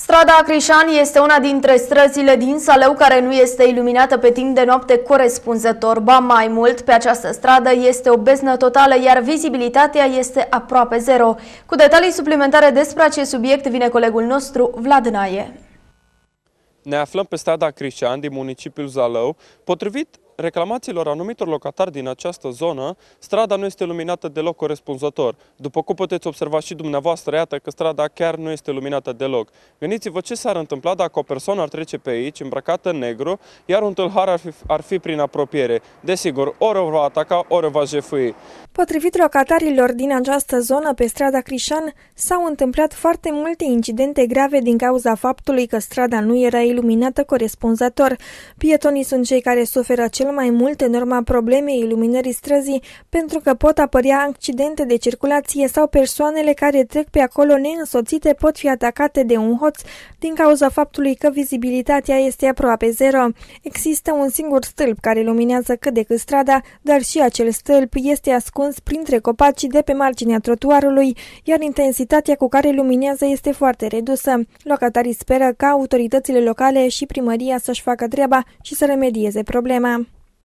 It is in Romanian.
Strada Acrișan este una dintre străzile din Saleu care nu este iluminată pe timp de noapte corespunzător. Ba mai mult, pe această stradă este o beznă totală, iar vizibilitatea este aproape zero. Cu detalii suplimentare despre acest subiect vine colegul nostru Vlad Naie. Ne aflăm pe strada Crișan din municipiul Zalău. Potrivit reclamațiilor anumitor locatari din această zonă, strada nu este luminată deloc corespunzător. După cum puteți observa și dumneavoastră, iată că strada chiar nu este luminată deloc. Gândiți-vă ce s-ar întâmpla dacă o persoană ar trece pe aici îmbrăcată în negru, iar un tâlhar ar fi, ar fi prin apropiere. Desigur, ori o va ataca, ori o va jefui. Potrivit locatarilor din această zonă, pe strada Crișan, s-au întâmplat foarte multe incidente grave din cauza faptului că strada nu era iluminată corespunzător. Pietonii sunt cei care suferă cel cel mai mult în urma problemei iluminării străzii, pentru că pot apărea accidente de circulație sau persoanele care trec pe acolo neînsoțite pot fi atacate de un hoț din cauza faptului că vizibilitatea este aproape zero. Există un singur stâlp care luminează cât de cât strada, dar și acel stâlp este ascuns printre copaci de pe marginea trotuarului, iar intensitatea cu care luminează este foarte redusă. Locatarii speră ca autoritățile locale și primăria să-și facă treaba și să remedieze problema.